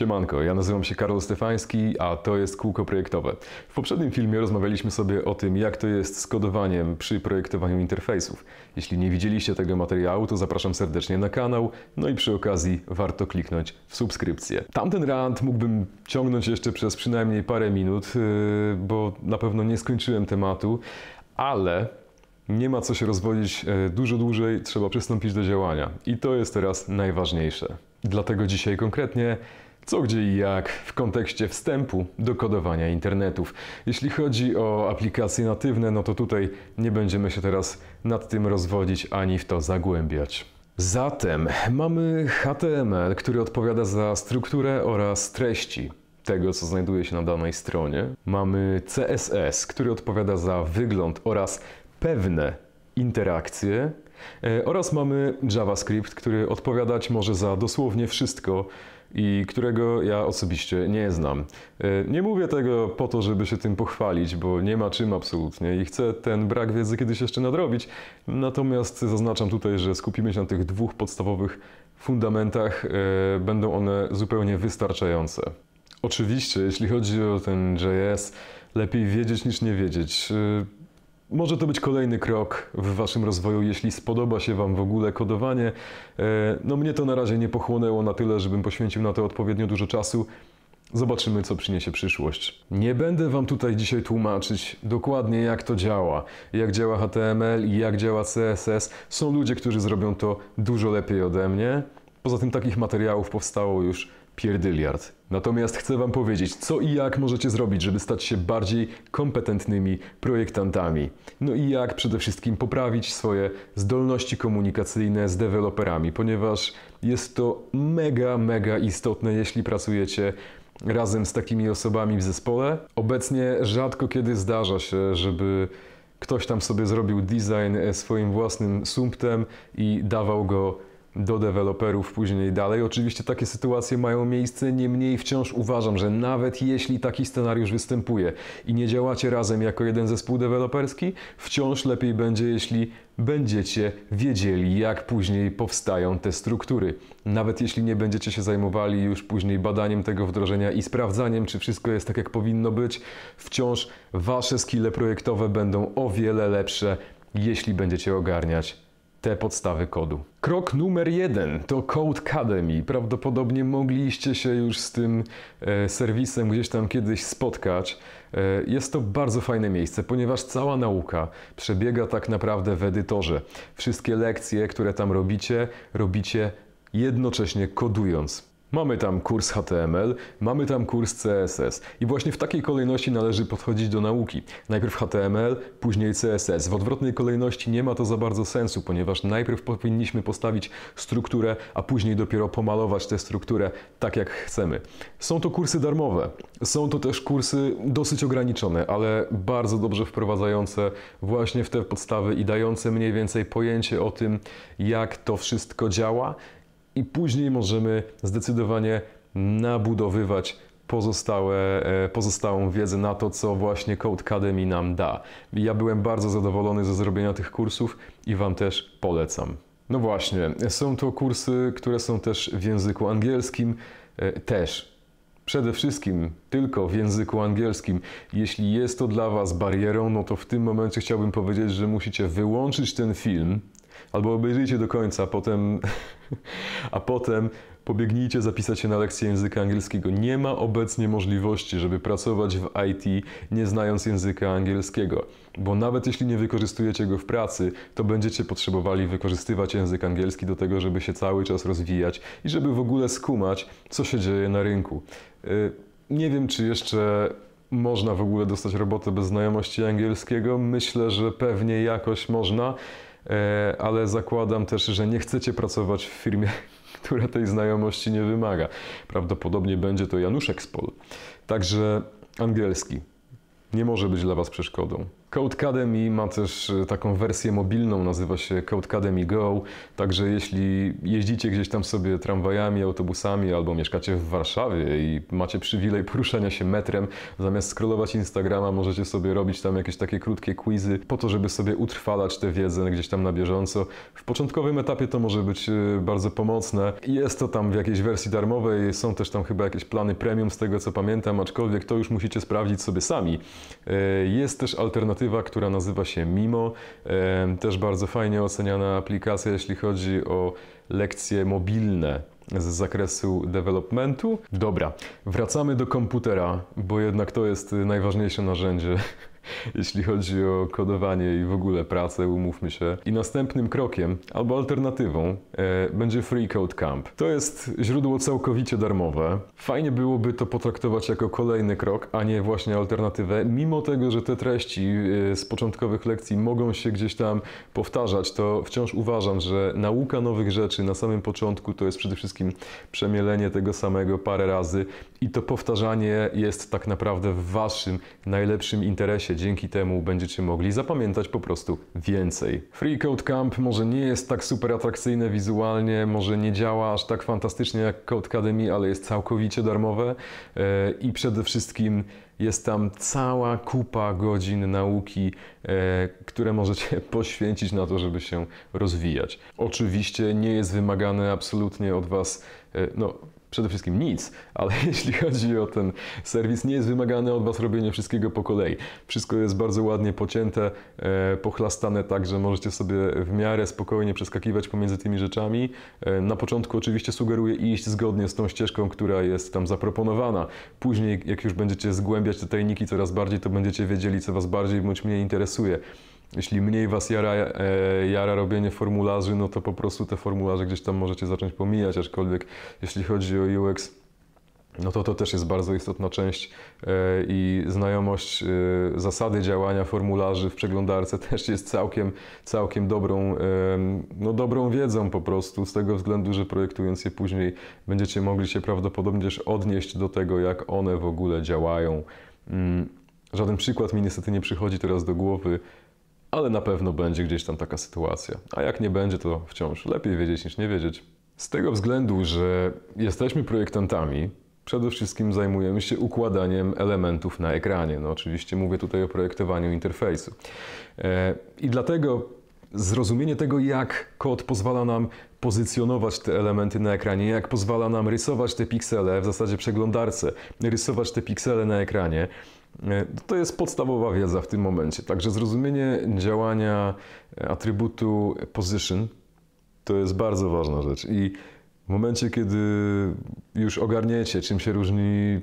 Siemanko, ja nazywam się Karol Stefański, a to jest Kółko Projektowe. W poprzednim filmie rozmawialiśmy sobie o tym, jak to jest z kodowaniem przy projektowaniu interfejsów. Jeśli nie widzieliście tego materiału, to zapraszam serdecznie na kanał, no i przy okazji warto kliknąć w subskrypcję. Tamten rant mógłbym ciągnąć jeszcze przez przynajmniej parę minut, yy, bo na pewno nie skończyłem tematu, ale nie ma co się rozwodzić yy, dużo dłużej, trzeba przystąpić do działania. I to jest teraz najważniejsze. Dlatego dzisiaj konkretnie co, gdzie i jak w kontekście wstępu do kodowania internetów. Jeśli chodzi o aplikacje natywne, no to tutaj nie będziemy się teraz nad tym rozwodzić ani w to zagłębiać. Zatem mamy HTML, który odpowiada za strukturę oraz treści tego, co znajduje się na danej stronie. Mamy CSS, który odpowiada za wygląd oraz pewne interakcje. E, oraz mamy JavaScript, który odpowiadać może za dosłownie wszystko, i którego ja osobiście nie znam. E, nie mówię tego po to, żeby się tym pochwalić, bo nie ma czym absolutnie i chcę ten brak wiedzy kiedyś jeszcze nadrobić. Natomiast zaznaczam tutaj, że skupimy się na tych dwóch podstawowych fundamentach. E, będą one zupełnie wystarczające. Oczywiście, jeśli chodzi o ten JS, lepiej wiedzieć niż nie wiedzieć. E, może to być kolejny krok w Waszym rozwoju, jeśli spodoba się Wam w ogóle kodowanie. E, no mnie to na razie nie pochłonęło na tyle, żebym poświęcił na to odpowiednio dużo czasu. Zobaczymy, co przyniesie przyszłość. Nie będę Wam tutaj dzisiaj tłumaczyć dokładnie, jak to działa, jak działa HTML i jak działa CSS. Są ludzie, którzy zrobią to dużo lepiej ode mnie. Poza tym takich materiałów powstało już pierdyliard. Natomiast chcę Wam powiedzieć, co i jak możecie zrobić, żeby stać się bardziej kompetentnymi projektantami. No i jak przede wszystkim poprawić swoje zdolności komunikacyjne z deweloperami, ponieważ jest to mega, mega istotne, jeśli pracujecie razem z takimi osobami w zespole. Obecnie rzadko kiedy zdarza się, żeby ktoś tam sobie zrobił design e, swoim własnym sumptem i dawał go do deweloperów później dalej. Oczywiście takie sytuacje mają miejsce, niemniej wciąż uważam, że nawet jeśli taki scenariusz występuje i nie działacie razem jako jeden zespół deweloperski, wciąż lepiej będzie, jeśli będziecie wiedzieli, jak później powstają te struktury. Nawet jeśli nie będziecie się zajmowali już później badaniem tego wdrożenia i sprawdzaniem, czy wszystko jest tak, jak powinno być, wciąż wasze skille projektowe będą o wiele lepsze, jeśli będziecie ogarniać te podstawy kodu. Krok numer jeden to Codecademy. Prawdopodobnie mogliście się już z tym e, serwisem gdzieś tam kiedyś spotkać. E, jest to bardzo fajne miejsce, ponieważ cała nauka przebiega tak naprawdę w edytorze. Wszystkie lekcje, które tam robicie, robicie jednocześnie kodując. Mamy tam kurs HTML, mamy tam kurs CSS. I właśnie w takiej kolejności należy podchodzić do nauki. Najpierw HTML, później CSS. W odwrotnej kolejności nie ma to za bardzo sensu, ponieważ najpierw powinniśmy postawić strukturę, a później dopiero pomalować tę strukturę tak, jak chcemy. Są to kursy darmowe. Są to też kursy dosyć ograniczone, ale bardzo dobrze wprowadzające właśnie w te podstawy i dające mniej więcej pojęcie o tym, jak to wszystko działa i później możemy zdecydowanie nabudowywać pozostałe, e, pozostałą wiedzę na to, co właśnie Codecademy nam da. Ja byłem bardzo zadowolony ze zrobienia tych kursów i Wam też polecam. No właśnie, są to kursy, które są też w języku angielskim, e, też przede wszystkim tylko w języku angielskim. Jeśli jest to dla Was barierą, no to w tym momencie chciałbym powiedzieć, że musicie wyłączyć ten film albo obejrzyjcie do końca, a potem, a potem pobiegnijcie zapisać się na lekcję języka angielskiego. Nie ma obecnie możliwości, żeby pracować w IT nie znając języka angielskiego, bo nawet jeśli nie wykorzystujecie go w pracy, to będziecie potrzebowali wykorzystywać język angielski do tego, żeby się cały czas rozwijać i żeby w ogóle skumać, co się dzieje na rynku. Y, nie wiem, czy jeszcze można w ogóle dostać robotę bez znajomości angielskiego. Myślę, że pewnie jakoś można. E, ale zakładam też, że nie chcecie pracować w firmie, która tej znajomości nie wymaga. Prawdopodobnie będzie to Januszek z Pol. Także angielski nie może być dla Was przeszkodą. Codecademy ma też e, taką wersję mobilną, nazywa się Codecademy Go, także jeśli jeździcie gdzieś tam sobie tramwajami, autobusami albo mieszkacie w Warszawie i macie przywilej poruszania się metrem, zamiast scrollować Instagrama możecie sobie robić tam jakieś takie krótkie quizy po to, żeby sobie utrwalać tę wiedzę gdzieś tam na bieżąco. W początkowym etapie to może być e, bardzo pomocne. Jest to tam w jakiejś wersji darmowej, są też tam chyba jakieś plany premium z tego co pamiętam, aczkolwiek to już musicie sprawdzić sobie sami. E, jest też alternatywa inicjatywa, która nazywa się MIMO. Też bardzo fajnie oceniana aplikacja, jeśli chodzi o lekcje mobilne z zakresu developmentu. Dobra, wracamy do komputera, bo jednak to jest najważniejsze narzędzie jeśli chodzi o kodowanie i w ogóle pracę, umówmy się. I następnym krokiem, albo alternatywą, e, będzie Free Code Camp. To jest źródło całkowicie darmowe. Fajnie byłoby to potraktować jako kolejny krok, a nie właśnie alternatywę, mimo tego, że te treści e, z początkowych lekcji mogą się gdzieś tam powtarzać, to wciąż uważam, że nauka nowych rzeczy na samym początku to jest przede wszystkim przemielenie tego samego parę razy i to powtarzanie jest tak naprawdę w waszym najlepszym interesie. Dzięki temu będziecie mogli zapamiętać po prostu więcej. Free Code Camp może nie jest tak super atrakcyjne wizualnie, może nie działa aż tak fantastycznie jak Code Academy, ale jest całkowicie darmowe e, i przede wszystkim jest tam cała kupa godzin nauki, e, które możecie poświęcić na to, żeby się rozwijać. Oczywiście nie jest wymagane absolutnie od was e, no, przede wszystkim nic, ale jeśli chodzi o ten serwis, nie jest wymagane od Was robienie wszystkiego po kolei. Wszystko jest bardzo ładnie pocięte, e, pochlastane tak, że możecie sobie w miarę spokojnie przeskakiwać pomiędzy tymi rzeczami. E, na początku oczywiście sugeruję iść zgodnie z tą ścieżką, która jest tam zaproponowana. Później, jak już będziecie zgłębiać te tajniki coraz bardziej, to będziecie wiedzieli, co Was bardziej bądź mniej interesuje jeśli mniej was jara, e, jara robienie formularzy, no to po prostu te formularze gdzieś tam możecie zacząć pomijać, aczkolwiek jeśli chodzi o UX, no to to też jest bardzo istotna część e, i znajomość e, zasady działania formularzy w przeglądarce też jest całkiem, całkiem dobrą, no dobrą wiedzą po prostu, z tego względu, że projektując je później będziecie mogli się prawdopodobnie też odnieść do tego, jak one w ogóle działają. Mm, żaden przykład mi niestety nie przychodzi teraz do głowy, ale na pewno będzie gdzieś tam taka sytuacja. A jak nie będzie, to wciąż lepiej wiedzieć niż nie wiedzieć. Z tego względu, że jesteśmy projektantami, przede wszystkim zajmujemy się układaniem elementów na ekranie. No oczywiście mówię tutaj o projektowaniu interfejsu. E, I dlatego zrozumienie tego, jak kod pozwala nam pozycjonować te elementy na ekranie, jak pozwala nam rysować te piksele, w zasadzie przeglądarce, rysować te piksele na ekranie, E, to jest podstawowa wiedza w tym momencie. Także zrozumienie działania e, atrybutu position to jest bardzo ważna rzecz. I w momencie, kiedy już ogarniecie, czym się różni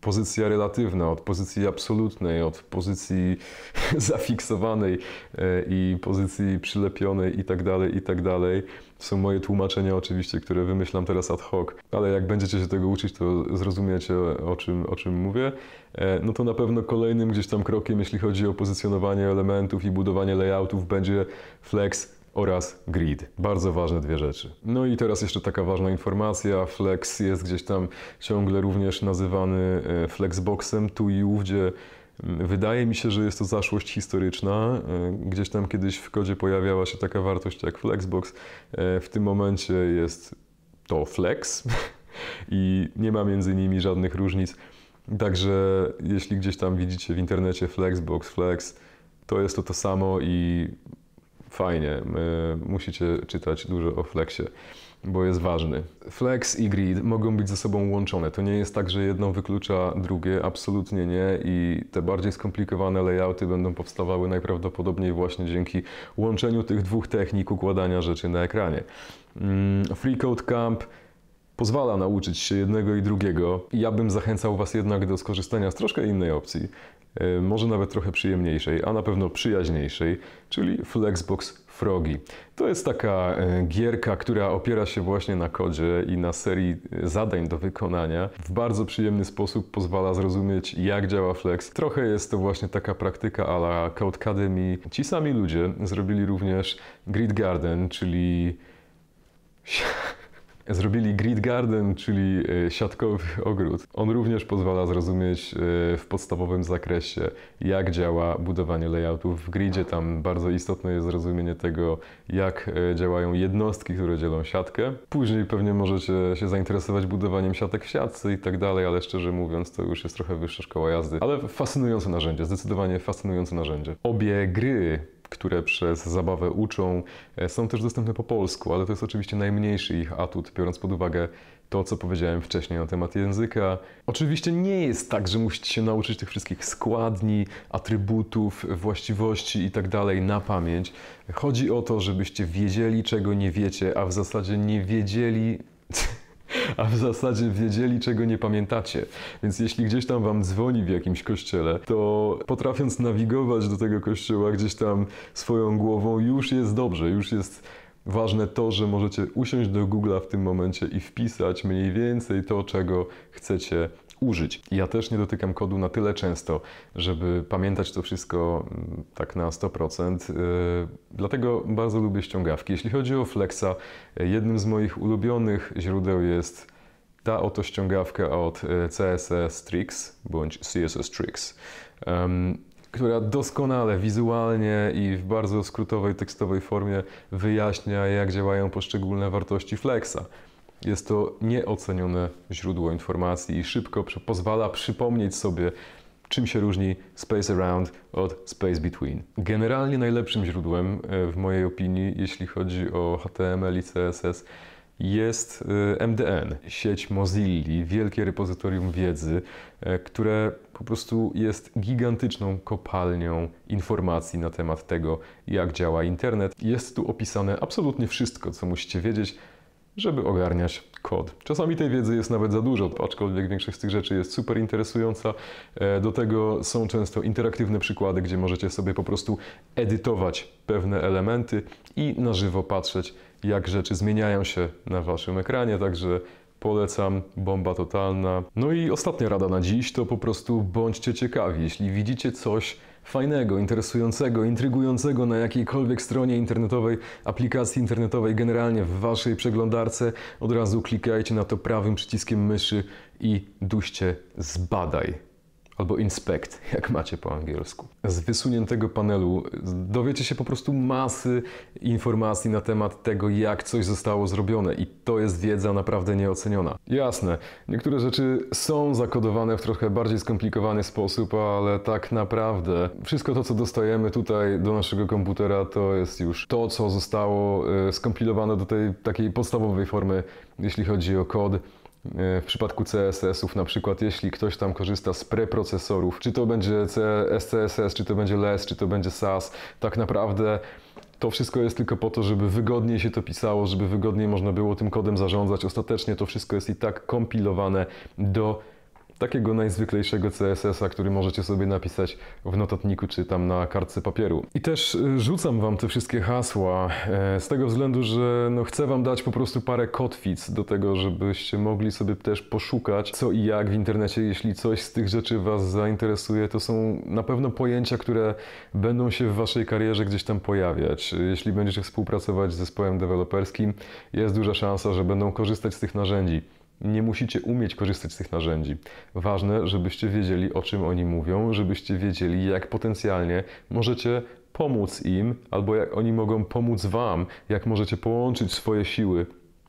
pozycja relatywna od pozycji absolutnej, od pozycji zafiksowanej e, i pozycji przylepionej i tak dalej, i tak dalej. Są moje tłumaczenia oczywiście, które wymyślam teraz ad hoc, ale jak będziecie się tego uczyć, to zrozumiecie o czym, o czym mówię. E, no to na pewno kolejnym gdzieś tam krokiem, jeśli chodzi o pozycjonowanie elementów i budowanie layoutów, będzie flex oraz grid. Bardzo ważne dwie rzeczy. No i teraz jeszcze taka ważna informacja. Flex jest gdzieś tam ciągle również nazywany e, flexboxem tu i ówdzie. Mm, wydaje mi się, że jest to zaszłość historyczna. E, gdzieś tam kiedyś w kodzie pojawiała się taka wartość jak flexbox. E, w tym momencie jest to flex i nie ma między nimi żadnych różnic. Także jeśli gdzieś tam widzicie w internecie flexbox, flex, to jest to to samo i fajnie, musicie czytać dużo o flexie bo jest ważny. Flex i grid mogą być ze sobą łączone. To nie jest tak, że jedno wyklucza drugie, absolutnie nie i te bardziej skomplikowane layouty będą powstawały najprawdopodobniej właśnie dzięki łączeniu tych dwóch technik układania rzeczy na ekranie. Mm, Free Code Camp pozwala nauczyć się jednego i drugiego. Ja bym zachęcał Was jednak do skorzystania z troszkę innej opcji, e, może nawet trochę przyjemniejszej, a na pewno przyjaźniejszej, czyli Flexbox Frogi. To jest taka e, gierka, która opiera się właśnie na kodzie i na serii e, zadań do wykonania. W bardzo przyjemny sposób pozwala zrozumieć, jak działa Flex. Trochę jest to właśnie taka praktyka a la Codecademy. Ci sami ludzie zrobili również Grid Garden, czyli Zrobili grid garden, czyli e, siatkowy ogród. On również pozwala zrozumieć e, w podstawowym zakresie, jak działa budowanie layoutów w gridzie. Tam bardzo istotne jest zrozumienie tego, jak e, działają jednostki, które dzielą siatkę. Później pewnie możecie się zainteresować budowaniem siatek w siatce i tak dalej, ale szczerze mówiąc, to już jest trochę wyższa szkoła jazdy. Ale fascynujące narzędzie, zdecydowanie fascynujące narzędzie. Obie gry które przez zabawę uczą, e, są też dostępne po polsku, ale to jest oczywiście najmniejszy ich atut, biorąc pod uwagę to, co powiedziałem wcześniej na temat języka. Oczywiście nie jest tak, że musicie się nauczyć tych wszystkich składni, atrybutów, właściwości i tak dalej na pamięć. Chodzi o to, żebyście wiedzieli, czego nie wiecie, a w zasadzie nie wiedzieli a w zasadzie wiedzieli, czego nie pamiętacie. Więc jeśli gdzieś tam wam dzwoni w jakimś kościele, to potrafiąc nawigować do tego kościoła gdzieś tam swoją głową, już jest dobrze, już jest ważne to, że możecie usiąść do Google'a w tym momencie i wpisać mniej więcej to, czego chcecie użyć. Ja też nie dotykam kodu na tyle często, żeby pamiętać to wszystko mm, tak na 100%. Y, dlatego bardzo lubię ściągawki. Jeśli chodzi o Flexa, y, jednym z moich ulubionych źródeł jest ta oto ściągawka od y, CSS Tricks bądź CSS Tricks, um, która doskonale wizualnie i w bardzo skrótowej tekstowej formie wyjaśnia, jak działają poszczególne wartości Flexa. Jest to nieocenione źródło informacji i szybko pozwala przypomnieć sobie, czym się różni Space Around od Space Between. Generalnie najlepszym źródłem, e, w mojej opinii, jeśli chodzi o HTML i CSS, jest e, MDN, sieć Mozilli, wielkie repozytorium wiedzy, e, które po prostu jest gigantyczną kopalnią informacji na temat tego, jak działa internet. Jest tu opisane absolutnie wszystko, co musicie wiedzieć żeby ogarniać kod. Czasami tej wiedzy jest nawet za dużo, aczkolwiek większość z tych rzeczy jest super interesująca. E, do tego są często interaktywne przykłady, gdzie możecie sobie po prostu edytować pewne elementy i na żywo patrzeć, jak rzeczy zmieniają się na waszym ekranie, także polecam, bomba totalna. No i ostatnia rada na dziś to po prostu bądźcie ciekawi. Jeśli widzicie coś, fajnego, interesującego, intrygującego na jakiejkolwiek stronie internetowej, aplikacji internetowej, generalnie w Waszej przeglądarce, od razu klikajcie na to prawym przyciskiem myszy i duście zbadaj albo inspect, jak macie po angielsku. Z wysuniętego panelu dowiecie się po prostu masy informacji na temat tego, jak coś zostało zrobione i to jest wiedza naprawdę nieoceniona. Jasne, niektóre rzeczy są zakodowane w trochę bardziej skomplikowany sposób, ale tak naprawdę wszystko to, co dostajemy tutaj do naszego komputera, to jest już to, co zostało y, skompilowane do tej takiej podstawowej formy, jeśli chodzi o kod w przypadku CSS-ów na przykład, jeśli ktoś tam korzysta z preprocesorów, czy to będzie SCSS, czy to będzie LESS, czy to będzie SAS, tak naprawdę to wszystko jest tylko po to, żeby wygodniej się to pisało, żeby wygodniej można było tym kodem zarządzać. Ostatecznie to wszystko jest i tak kompilowane do takiego najzwyklejszego CSS-a, który możecie sobie napisać w notatniku czy tam na kartce papieru. I też y, rzucam Wam te wszystkie hasła e, z tego względu, że no chcę Wam dać po prostu parę kotwic do tego, żebyście mogli sobie też poszukać co i jak w internecie. Jeśli coś z tych rzeczy Was zainteresuje, to są na pewno pojęcia, które będą się w Waszej karierze gdzieś tam pojawiać. Jeśli będziecie współpracować z zespołem deweloperskim, jest duża szansa, że będą korzystać z tych narzędzi. Nie musicie umieć korzystać z tych narzędzi. Ważne, żebyście wiedzieli, o czym oni mówią, żebyście wiedzieli, jak potencjalnie możecie pomóc im, albo jak oni mogą pomóc Wam, jak możecie połączyć swoje siły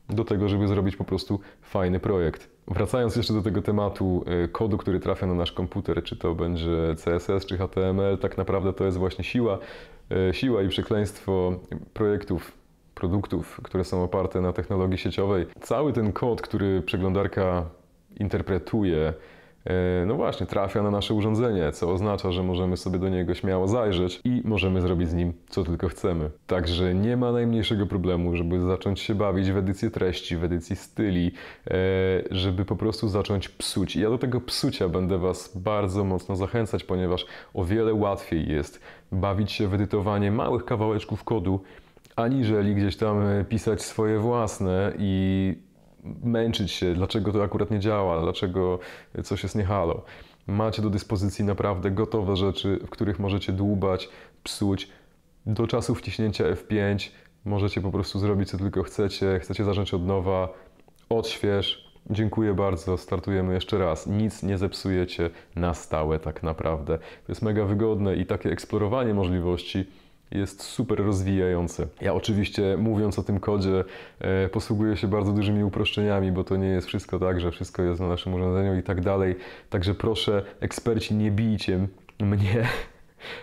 do tego, żeby zrobić po prostu fajny projekt. Wracając jeszcze do tego tematu e, kodu, który trafia na nasz komputer, czy to będzie CSS, czy HTML, tak naprawdę to jest właśnie siła, e, siła i przekleństwo projektów produktów, które są oparte na technologii sieciowej. Cały ten kod, który przeglądarka interpretuje, e, no właśnie, trafia na nasze urządzenie, co oznacza, że możemy sobie do niego śmiało zajrzeć i możemy zrobić z nim co tylko chcemy. Także nie ma najmniejszego problemu, żeby zacząć się bawić w edycję treści, w edycji styli, e, żeby po prostu zacząć psuć. I ja do tego psucia będę Was bardzo mocno zachęcać, ponieważ o wiele łatwiej jest bawić się w edytowanie małych kawałeczków kodu aniżeli gdzieś tam e, pisać swoje własne i męczyć się, dlaczego to akurat nie działa, dlaczego e, coś jest niehalo. Macie do dyspozycji naprawdę gotowe rzeczy, w których możecie dłubać, psuć. Do czasu wciśnięcia F5 możecie po prostu zrobić co tylko chcecie, chcecie zacząć od nowa, odśwież. Dziękuję bardzo, startujemy jeszcze raz. Nic nie zepsujecie na stałe tak naprawdę. To jest mega wygodne i takie eksplorowanie możliwości jest super rozwijające. Ja oczywiście mówiąc o tym kodzie e, posługuję się bardzo dużymi uproszczeniami, bo to nie jest wszystko tak, że wszystko jest na naszym urządzeniu i tak dalej. Także proszę eksperci nie bijcie mnie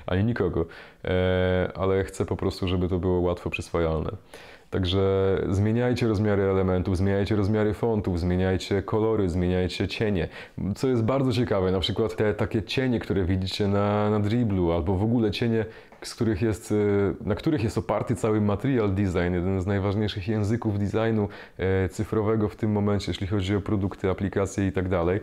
ani nikogo, e, ale chcę po prostu, żeby to było łatwo przyswajalne. Także zmieniajcie rozmiary elementów, zmieniajcie rozmiary fontów, zmieniajcie kolory, zmieniajcie cienie. Co jest bardzo ciekawe, na przykład te takie cienie, które widzicie na, na driblu, albo w ogóle cienie, z których jest, e, na których jest oparty cały material design, jeden z najważniejszych języków designu e, cyfrowego w tym momencie, jeśli chodzi o produkty, aplikacje i tak dalej.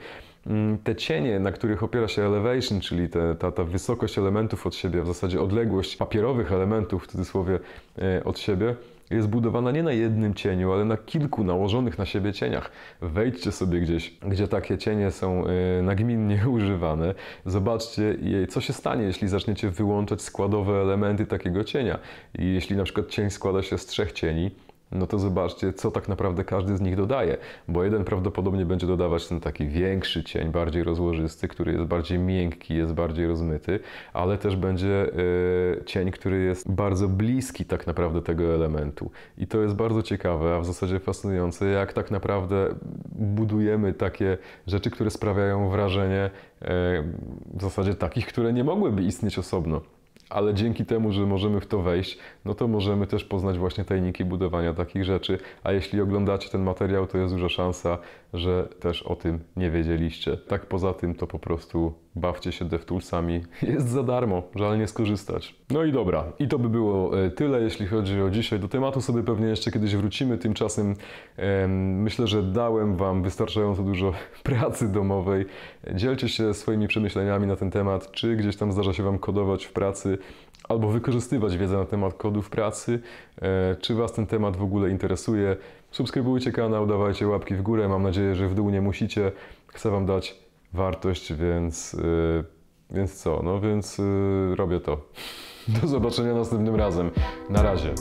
Mm, te cienie, na których opiera się elevation, czyli te, ta, ta wysokość elementów od siebie, w zasadzie odległość papierowych elementów w cudzysłowie e, od siebie, jest budowana nie na jednym cieniu, ale na kilku nałożonych na siebie cieniach. Wejdźcie sobie gdzieś, gdzie takie cienie są e, nagminnie używane. Zobaczcie, co się stanie, jeśli zaczniecie wyłączać składowe elementy takiego cienia. I jeśli na przykład cień składa się z trzech cieni, no to zobaczcie, co tak naprawdę każdy z nich dodaje, bo jeden prawdopodobnie będzie dodawać ten taki większy cień, bardziej rozłożysty, który jest bardziej miękki, jest bardziej rozmyty, ale też będzie e, cień, który jest bardzo bliski tak naprawdę tego elementu. I to jest bardzo ciekawe, a w zasadzie fascynujące, jak tak naprawdę budujemy takie rzeczy, które sprawiają wrażenie e, w zasadzie takich, które nie mogłyby istnieć osobno ale dzięki temu, że możemy w to wejść, no to możemy też poznać właśnie tajniki budowania takich rzeczy. A jeśli oglądacie ten materiał, to jest duża szansa, że też o tym nie wiedzieliście. Tak poza tym to po prostu bawcie się DevToolsami, jest za darmo, żal nie skorzystać. No i dobra, i to by było e, tyle, jeśli chodzi o dzisiaj. Do tematu sobie pewnie jeszcze kiedyś wrócimy, tymczasem em, myślę, że dałem Wam wystarczająco dużo pracy domowej. Dzielcie się swoimi przemyśleniami na ten temat, czy gdzieś tam zdarza się Wam kodować w pracy, albo wykorzystywać wiedzę na temat kodów pracy, e, czy Was ten temat w ogóle interesuje. Subskrybujcie kanał, dawajcie łapki w górę, mam nadzieję, że w dół nie musicie. Chcę Wam dać wartość, więc, y, więc co? No więc y, robię to. Do zobaczenia następnym razem. Na razie.